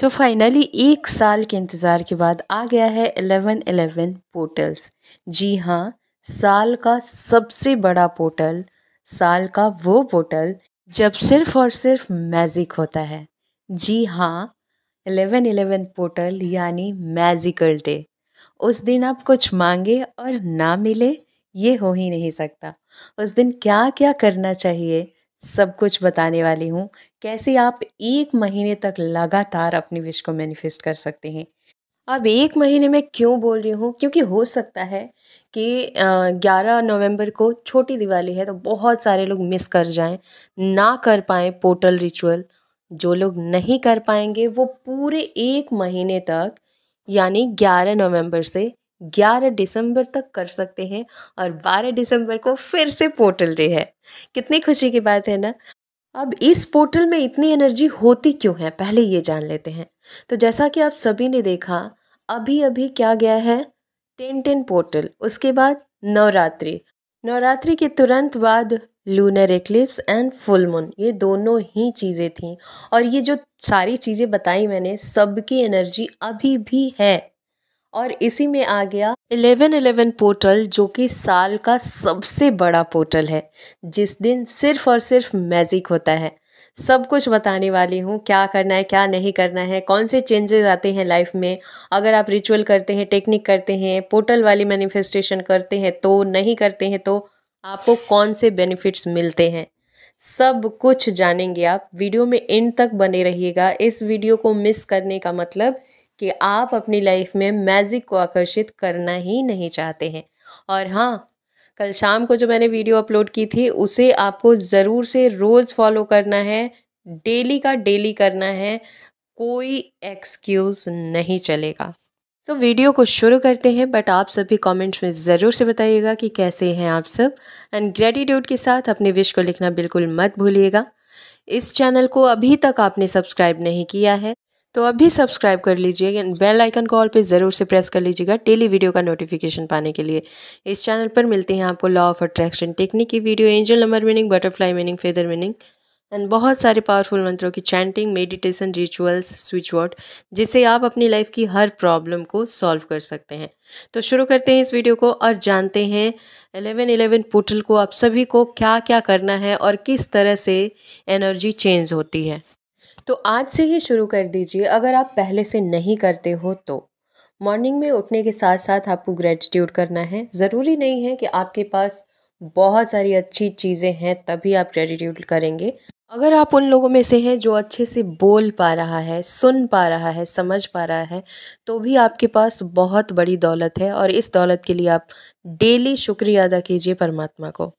so finally एक साल के इंतज़ार के बाद आ गया है एलेवन एलेवन पोर्टल्स जी हाँ साल का सबसे बड़ा पोर्टल साल का वो पोर्टल जब सिर्फ और सिर्फ मैजिक होता है जी हाँ एलेवन एलेवन पोर्टल यानी मैजिकल डे उस दिन आप कुछ मांगे और ना मिले ये हो ही नहीं सकता उस दिन क्या क्या करना चाहिए सब कुछ बताने वाली हूँ कैसे आप एक महीने तक लगातार अपनी विश को मैनिफेस्ट कर सकते हैं अब एक महीने में क्यों बोल रही हूँ क्योंकि हो सकता है कि 11 नवंबर को छोटी दिवाली है तो बहुत सारे लोग मिस कर जाएं ना कर पाएँ पोर्टल रिचुअल जो लोग नहीं कर पाएंगे वो पूरे एक महीने तक यानी 11 नवंबर से ग्यारह दिसंबर तक कर सकते हैं और बारह दिसंबर को फिर से पोर्टल डे है कितनी खुशी की बात है ना अब इस पोर्टल में इतनी एनर्जी होती क्यों है पहले ये जान लेते हैं तो जैसा कि आप सभी ने देखा अभी अभी क्या गया है टेन टेन पोर्टल उसके बाद नवरात्रि नवरात्रि के तुरंत बाद lunar eclipse and full moon ये दोनों ही चीज़ें थीं और ये जो सारी चीज़ें बताई मैंने सबकी एनर्जी अभी भी है और इसी में आ गया इलेवन इलेवन पोर्टल जो कि साल का सबसे बड़ा पोर्टल है जिस दिन सिर्फ और सिर्फ मैजिक होता है सब कुछ बताने वाली हूँ क्या करना है क्या नहीं करना है कौन से चेंजेस आते हैं लाइफ में अगर आप रिचुअल करते हैं टेक्निक करते हैं पोर्टल वाली मैनिफेस्टेशन करते हैं तो नहीं करते हैं तो आपको कौन से बेनिफिट्स मिलते हैं सब कुछ जानेंगे आप वीडियो में एंड तक बने रहिएगा इस वीडियो को मिस करने का मतलब कि आप अपनी लाइफ में मैजिक को आकर्षित करना ही नहीं चाहते हैं और हाँ कल शाम को जो मैंने वीडियो अपलोड की थी उसे आपको ज़रूर से रोज़ फॉलो करना है डेली का डेली करना है कोई एक्सक्यूज़ नहीं चलेगा सो so, वीडियो को शुरू करते हैं बट आप सभी कमेंट्स में ज़रूर से बताइएगा कि कैसे हैं आप सब एंड ग्रेटिट्यूड के साथ अपने विश को लिखना बिल्कुल मत भूलिएगा इस चैनल को अभी तक आपने सब्सक्राइब नहीं किया है तो अभी सब्सक्राइब कर लीजिए बेल आइकन कॉल पे ज़रूर से प्रेस कर लीजिएगा डेली वीडियो का नोटिफिकेशन पाने के लिए इस चैनल पर मिलते हैं आपको लॉ ऑफ अट्रैक्शन टेक्निक की video angel number meaning butterfly meaning feather meaning and बहुत सारे पावरफुल मंत्रों की chanting meditation rituals switch word जिससे आप अपनी लाइफ की हर प्रॉब्लम को सॉल्व कर सकते हैं तो शुरू करते हैं इस वीडियो को और जानते हैं एलेवन एलेवन पोर्टल को आप सभी को क्या क्या करना है और किस तरह से एनर्जी चेंज होती है तो आज से ही शुरू कर दीजिए अगर आप पहले से नहीं करते हो तो मॉर्निंग में उठने के साथ साथ आपको ग्रेटिट्यूड करना है ज़रूरी नहीं है कि आपके पास बहुत सारी अच्छी चीज़ें हैं तभी आप ग्रेटिट्यूड करेंगे अगर आप उन लोगों में से हैं जो अच्छे से बोल पा रहा है सुन पा रहा है समझ पा रहा है तो भी आपके पास बहुत बड़ी दौलत है और इस दौलत के लिए आप डेली शुक्रिया अदा कीजिए परमात्मा को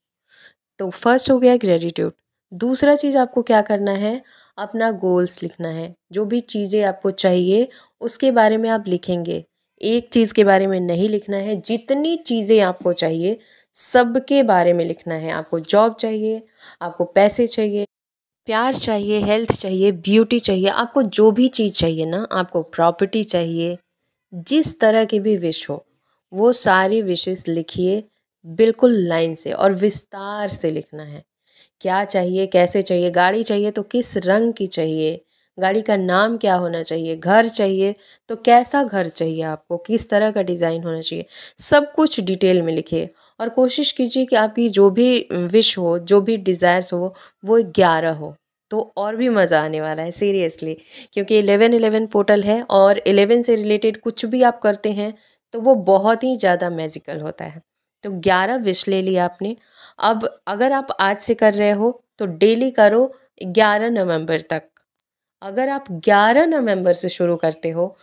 तो फर्स्ट हो गया ग्रेटिट्यूड दूसरा चीज़ आपको क्या करना है अपना गोल्स लिखना है जो भी चीज़ें आपको चाहिए उसके बारे में आप लिखेंगे एक चीज़ के बारे में नहीं लिखना है जितनी चीज़ें आपको चाहिए सब के बारे में लिखना है आपको जॉब चाहिए आपको पैसे चाहिए प्यार चाहिए हेल्थ चाहिए ब्यूटी चाहिए आपको जो भी चीज़ चाहिए ना आपको प्रॉपर्टी चाहिए जिस तरह की भी विश हो वो सारी विशेष लिखिए बिल्कुल लाइन से और विस्तार से लिखना है क्या चाहिए कैसे चाहिए गाड़ी चाहिए तो किस रंग की चाहिए गाड़ी का नाम क्या होना चाहिए घर चाहिए तो कैसा घर चाहिए आपको किस तरह का डिज़ाइन होना चाहिए सब कुछ डिटेल में लिखिए और कोशिश कीजिए कि आपकी जो भी विश हो जो भी डिज़ायर्स हो वो ग्यारह हो तो और भी मज़ा आने वाला है सीरियसली क्योंकि एलेवन एलेवन पोर्टल है और एलेवन से रिलेटेड कुछ भी आप करते हैं तो वो बहुत ही ज़्यादा मैजिकल होता है तो ग्यारह विश ले लिया आपने अब अगर आप आज से कर रहे हो तो डेली करो ग्यारह नवंबर तक अगर आप ग्यारह नवंबर से शुरू करते हो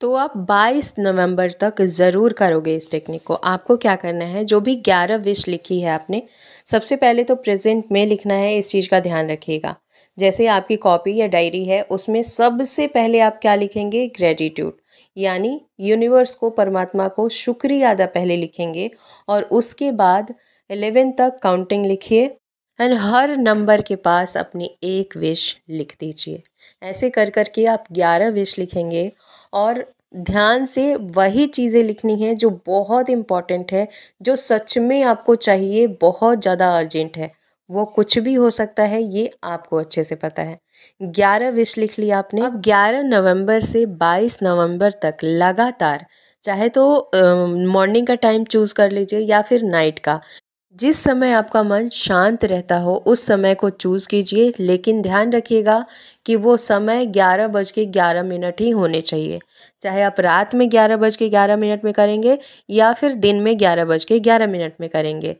तो आप 22 नवंबर तक ज़रूर करोगे इस टेक्निक को आपको क्या करना है जो भी 11 विश लिखी है आपने सबसे पहले तो प्रेजेंट में लिखना है इस चीज़ का ध्यान रखिएगा जैसे आपकी कॉपी या डायरी है उसमें सबसे पहले आप क्या लिखेंगे ग्रेटिट्यूड यानी यूनिवर्स को परमात्मा को शुक्रिया अदा पहले लिखेंगे और उसके बाद एलेवन तक काउंटिंग लिखिए एंड हर नंबर के पास अपनी एक विश लिख दीजिए ऐसे कर कर के आप ग्यारह विश लिखेंगे और ध्यान से वही चीज़ें लिखनी हैं जो बहुत इम्पॉर्टेंट है जो सच में आपको चाहिए बहुत ज़्यादा अर्जेंट है वो कुछ भी हो सकता है ये आपको अच्छे से पता है ग्यारह विश लिख लिया आपने अब ग्यारह नवंबर से बाईस नवंबर तक लगातार चाहे तो मॉर्निंग का टाइम चूज़ कर लीजिए या फिर नाइट का जिस समय आपका मन शांत रहता हो उस समय को चूज़ कीजिए लेकिन ध्यान रखिएगा कि वो समय ग्यारह बज के ग्यारह मिनट ही होने चाहिए चाहे आप रात में ग्यारह बज के ग्यारह मिनट में करेंगे या फिर दिन में ग्यारह बज के ग्यारह मिनट में करेंगे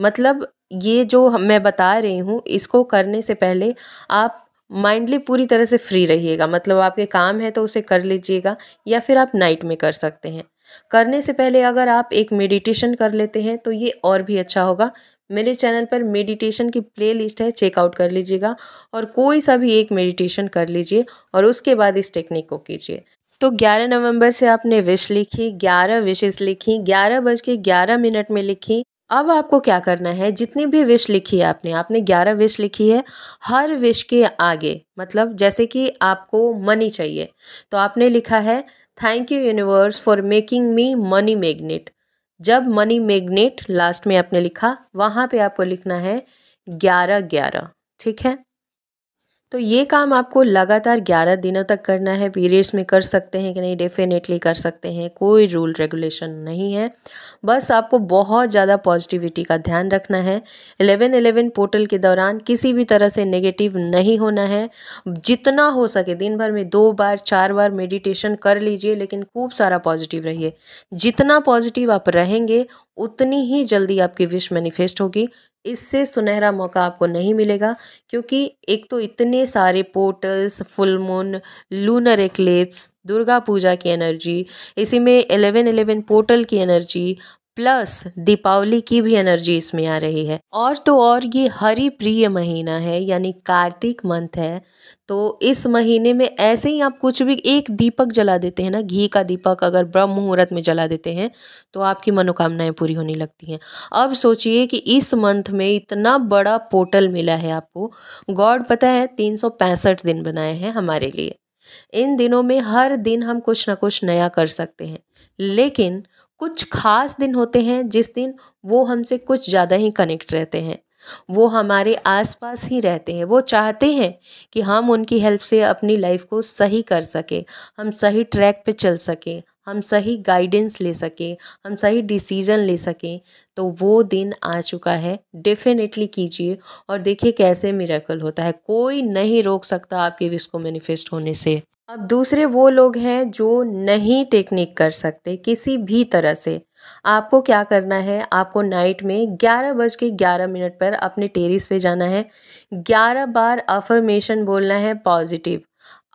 मतलब ये जो मैं बता रही हूँ इसको करने से पहले आप माइंडली पूरी तरह से फ्री रहिएगा मतलब आपके काम है तो उसे कर लीजिएगा या फिर आप नाइट में कर सकते हैं करने से पहले अगर आप एक मेडिटेशन कर लेते हैं तो ये और भी अच्छा होगा मेरे चैनल पर मेडिटेशन की प्लेलिस्ट है चेकआउट कर लीजिएगा और कोई सा भी एक मेडिटेशन कर लीजिए और उसके बाद इस टेक्निक को कीजिए तो 11 नवंबर से आपने विश लिखी 11 विशेष लिखी ग्यारह बज के ग्यारह मिनट में लिखी अब आपको क्या करना है जितनी भी विश लिखी है आपने आपने ग्यारह विश लिखी है हर विश के आगे मतलब जैसे कि आपको मनी चाहिए तो आपने लिखा है thank you universe for making me money magnet जब मनी मैग्नेट लास्ट में आपने लिखा वहाँ पे आपको लिखना है ग्यारह ग्यारह ठीक है तो ये काम आपको लगातार ग्यारह दिनों तक करना है पीरियड्स में कर सकते हैं कि नहीं डेफिनेटली कर सकते हैं कोई रूल रेगुलेशन नहीं है बस आपको बहुत ज़्यादा पॉजिटिविटी का ध्यान रखना है एलेवन एलेवन पोर्टल के दौरान किसी भी तरह से नेगेटिव नहीं होना है जितना हो सके दिन भर में दो बार चार बार मेडिटेशन कर लीजिए लेकिन खूब सारा पॉजिटिव रहिए जितना पॉजिटिव आप रहेंगे उतनी ही जल्दी आपकी विश मैनिफेस्ट होगी इससे सुनहरा मौका आपको नहीं मिलेगा क्योंकि एक तो इतने सारे portals full moon lunar eclipse Durga puja की एनर्जी इसी में एलेवन एलेवन पोर्टल की एनर्जी प्लस दीपावली की भी एनर्जी इसमें आ रही है और तो और ये हरि प्रिय महीना है यानी कार्तिक मंथ है तो इस महीने में ऐसे ही आप कुछ भी एक दीपक जला देते हैं ना घी का दीपक अगर ब्रह्म मुहूर्त में जला देते हैं तो आपकी मनोकामनाएं पूरी होने लगती हैं अब सोचिए कि इस मंथ में इतना बड़ा पोर्टल मिला है आपको गॉड पता है तीन दिन बनाए हैं हमारे लिए इन दिनों में हर दिन हम कुछ ना कुछ नया कर सकते हैं लेकिन कुछ खास दिन होते हैं जिस दिन वो हमसे कुछ ज़्यादा ही कनेक्ट रहते हैं वो हमारे आसपास ही रहते हैं वो चाहते हैं कि हम उनकी हेल्प से अपनी लाइफ को सही कर सकें हम सही ट्रैक पे चल सकें हम सही गाइडेंस ले सकें हम सही डिसीज़न ले सकें तो वो दिन आ चुका है डेफिनेटली कीजिए और देखिए कैसे मिराकल होता है कोई नहीं रोक सकता आपके विश्व को मैनिफेस्ट होने से अब दूसरे वो लोग हैं जो नहीं टेक्निक कर सकते किसी भी तरह से आपको क्या करना है आपको नाइट में ग्यारह बज के ग्यारह मिनट पर अपने टेरिस पे जाना है ग्यारह बार अफर्मेशन बोलना है पॉजिटिव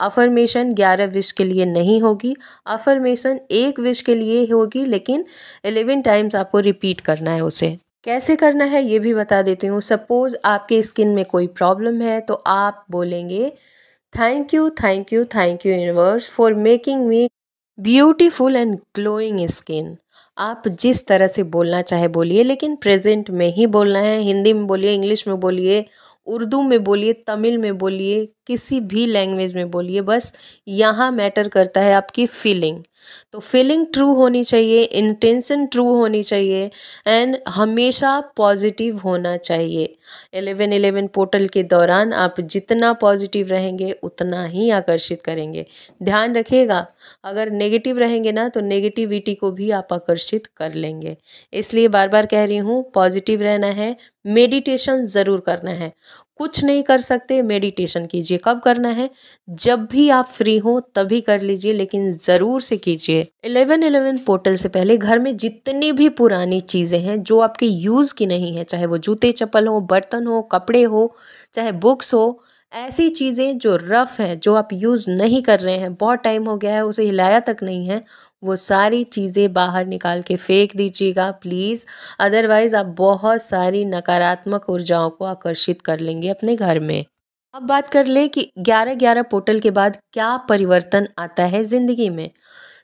अफर्मेशन ग्यारह विश के लिए नहीं होगी अफर्मेशन एक विश के लिए होगी लेकिन एलेवन टाइम्स आपको रिपीट करना है उसे कैसे करना है ये भी बता देती हूँ सपोज़ आपके स्किन में कोई प्रॉब्लम है तो आप बोलेंगे thank you thank you thank you universe for making me beautiful and glowing skin आप जिस तरह से बोलना चाहे बोलिए लेकिन प्रेजेंट में ही बोलना है हिंदी में बोलिए इंग्लिश में बोलिए उर्दू में बोलिए तमिल में बोलिए किसी भी लैंग्वेज में बोलिए बस यहाँ मैटर करता है आपकी फीलिंग तो फीलिंग ट्रू होनी चाहिए इंटेंशन ट्रू होनी चाहिए एंड हमेशा पॉजिटिव होना चाहिए एलेवन एलेवन पोर्टल के दौरान आप जितना पॉजिटिव रहेंगे उतना ही आकर्षित करेंगे ध्यान रखिएगा अगर नेगेटिव रहेंगे ना तो नेगेटिविटी को भी आप आकर्षित कर लेंगे इसलिए बार बार कह रही हूँ पॉजिटिव रहना है मेडिटेशन ज़रूर करना है कुछ नहीं कर सकते मेडिटेशन कीजिए कब करना है जब भी आप फ्री हो तभी कर लीजिए लेकिन ज़रूर से कीजिए इलेवन इलेवन पोर्टल से पहले घर में जितनी भी पुरानी चीज़ें हैं जो आपके यूज़ की नहीं है चाहे वो जूते चप्पल हो बर्तन हो कपड़े हो चाहे बुक्स हो ऐसी चीज़ें जो रफ़ हैं जो आप यूज़ नहीं कर रहे हैं बहुत टाइम हो गया है उसे हिलाया तक नहीं है वो सारी चीज़ें बाहर निकाल के फेंक दीजिएगा प्लीज़ अदरवाइज़ आप बहुत सारी नकारात्मक ऊर्जाओं को आकर्षित कर लेंगे अपने घर में अब बात कर लें कि ग्यारह ग्यारह पोर्टल के बाद क्या परिवर्तन आता है ज़िंदगी में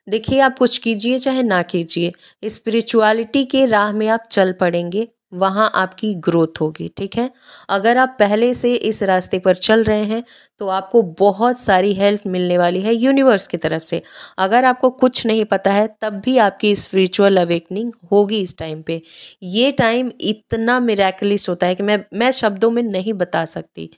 देखिए आप कुछ कीजिए चाहे ना कीजिए स्पिरिचुअलिटी के राह में आप चल पड़ेंगे वहाँ आपकी ग्रोथ होगी ठीक है अगर आप पहले से इस रास्ते पर चल रहे हैं तो आपको बहुत सारी हेल्प मिलने वाली है यूनिवर्स की तरफ से अगर आपको कुछ नहीं पता है तब भी आपकी स्पिरिचुअल अवेकनिंग होगी इस टाइम पे ये टाइम इतना मेरेकलिस होता है कि मैं मैं शब्दों में नहीं बता सकती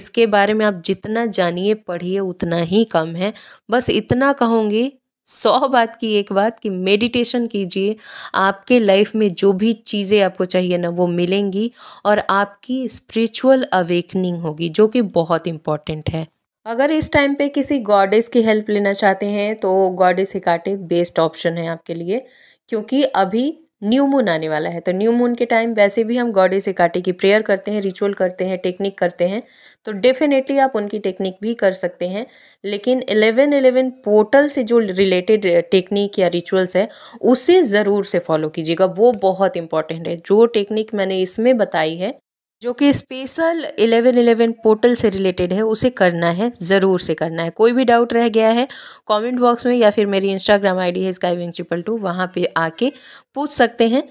इसके बारे में आप जितना जानिए पढ़िए उतना ही कम है बस इतना कहूँगी सौ बात की एक बात कि मेडिटेशन कीजिए आपके लाइफ में जो भी चीज़ें आपको चाहिए ना वो मिलेंगी और आपकी स्पिरिचुअल अवेकनिंग होगी जो कि बहुत इम्पॉर्टेंट है अगर इस टाइम पे किसी गॉडेस की हेल्प लेना चाहते हैं तो गॉडेस हिकाटे बेस्ट ऑप्शन है आपके लिए क्योंकि अभी न्यू मून आने वाला है तो न्यू मून के टाइम वैसे भी हम गॉडे से काटे की प्रेयर करते हैं रिचुअल करते हैं टेक्निक करते हैं तो डेफिनेटली आप उनकी टेक्निक भी कर सकते हैं लेकिन एलेवन एलेवन पोर्टल से जो रिलेटेड टेक्निक या रिचुअल्स है उसे ज़रूर से फॉलो कीजिएगा वो बहुत इंपॉर्टेंट है जो टेक्निक मैंने इसमें बताई है जो कि स्पेशल एलेवन इलेवन पोर्टल से रिलेटेड है उसे करना है ज़रूर से करना है कोई भी डाउट रह गया है कमेंट बॉक्स में या फिर मेरी इंस्टाग्राम आईडी है स्काई विंग ट्रिपल टू वहाँ पर आके पूछ सकते हैं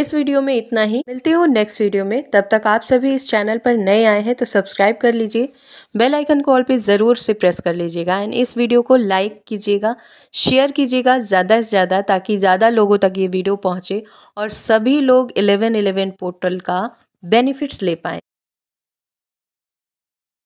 इस वीडियो में इतना ही मिलते हो नेक्स्ट वीडियो में तब तक आप सभी इस चैनल पर नए आए हैं तो सब्सक्राइब कर लीजिए बेल आइकन ऑल पे ज़रूर से प्रेस कर लीजिएगा एंड इस वीडियो को लाइक कीजिएगा शेयर कीजिएगा ज़्यादा से ज़्यादा ताकि ज़्यादा लोगों तक ये वीडियो पहुँचे और सभी लोग इलेवन इलेवन पोर्टल का बेनिफिट्स ले पाएं